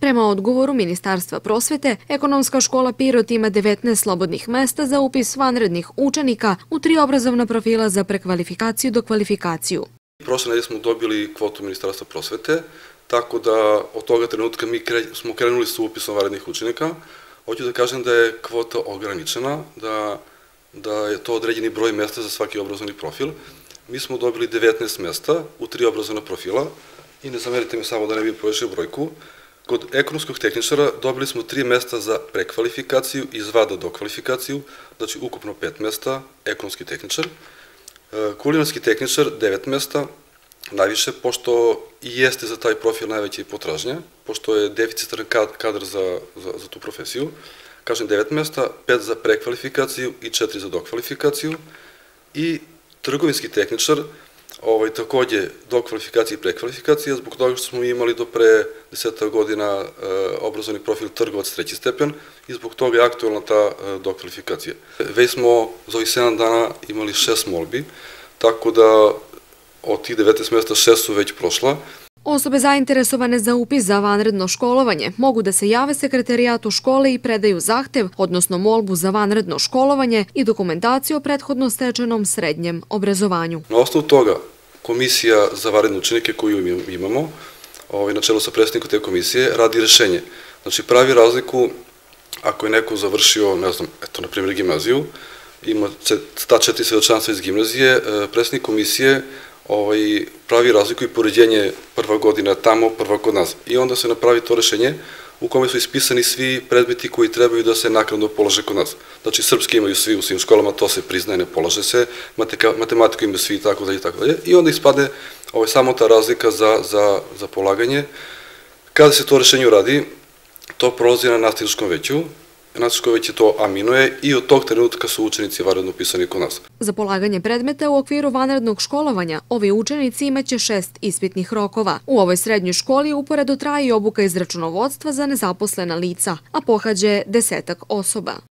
Prema odgovoru Ministarstva prosvete, ekonomska škola Pirot ima 19 slobodnih mesta za upis vanrednih učenika u tri obrazovna profila za prekvalifikaciju do kvalifikaciju. Prosto nedelje smo dobili kvotu Ministarstva prosvete, tako da od toga trenutka mi smo krenuli s upisom vanrednih učenika. Hoću da kažem da je kvota ograničena, da, da je to određeni broj mesta za svaki obrazovni profil. Mi smo dobili 19 mesta u tri obrazovna profila i ne zamerite mi samo da ne bih povećao brojku. Код економског техничара добили сме три места за преквалификацију и звада до квалификацију, значи укупно пет места економски техничар. Кулинарски техничар 9 места, највише пошто и јесте за тај профил највеќе потражња, пошто е дефицитарен кадр за, за, за ту професију. Кажем 9 места, 5 за преквалификацију и 4 за доквалификацију. И трговински техничар ovaj, takođe do kvalifikacije i prekvalifikacije, zbog toga što smo imali do pre deseta godina e, obrazovni profil trgovac treći stepen i zbog toga je aktualna ta e, dokvalifikacija. Već smo za ovih 7 dana imali šest molbi, tako da od tih 19 mesta šest su već prošla Osobe zainteresovane za upis za vanredno školovanje mogu da se jave sekretarijatu škole i predaju zahtev, odnosno molbu za vanredno školovanje i dokumentaciju o prethodno stečenom srednjem obrazovanju. Na osnovu toga, komisija za vanredne učenike koju imamo, ovaj, na čelu sa predsjednikom te komisije, radi rešenje. Znači, pravi razliku ako je neko završio, ne znam, eto, na primjer, gimnaziju, ima ta četiri svedočanstva iz gimnazije, eh, predstavnik komisije ovaj, pravi razliku i poređenje prva godina tamo, prva kod nas. I onda se napravi to rešenje u kome su ispisani svi predmeti koji trebaju da se nakladno polože kod nas. Znači, srpski imaju svi u svim školama, to se priznaje, ne polože se, matematika, matematiku imaju svi i tako dalje i tako dalje. I onda ispade ovaj, samo ta razlika za, za, za polaganje. Kada se to rešenje uradi, to prolazi na nastavničkom veću Nacišković je to aminuje i od tog trenutka su učenici vanredno upisani kod nas. Za polaganje predmeta u okviru vanrednog školovanja ovi učenici imaće šest ispitnih rokova. U ovoj srednjoj školi uporedo i obuka iz računovodstva za nezaposlena lica, a pohađe desetak osoba.